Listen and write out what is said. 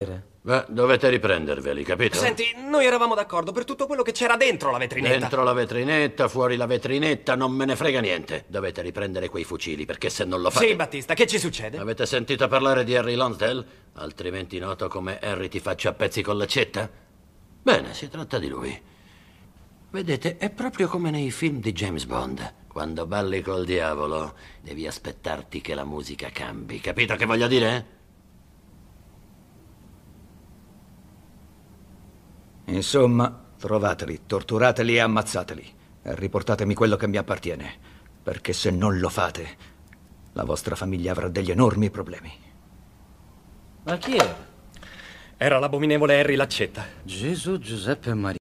Beh, dovete riprenderveli, capito? Senti, noi eravamo d'accordo per tutto quello che c'era dentro la vetrinetta. Dentro la vetrinetta, fuori la vetrinetta, non me ne frega niente. Dovete riprendere quei fucili, perché se non lo fate... Sì, Battista, che ci succede? Avete sentito parlare di Harry Lonsdale? Altrimenti noto come Harry ti faccia a pezzi con l'accetta? Bene, si tratta di lui. Vedete, è proprio come nei film di James Bond. Quando balli col diavolo, devi aspettarti che la musica cambi. Capito che voglio dire? Insomma, trovateli, torturateli e ammazzateli. E riportatemi quello che mi appartiene. Perché se non lo fate, la vostra famiglia avrà degli enormi problemi. Ma chi era? Era l'abominevole Harry Laccetta. Gesù Giuseppe e Maria.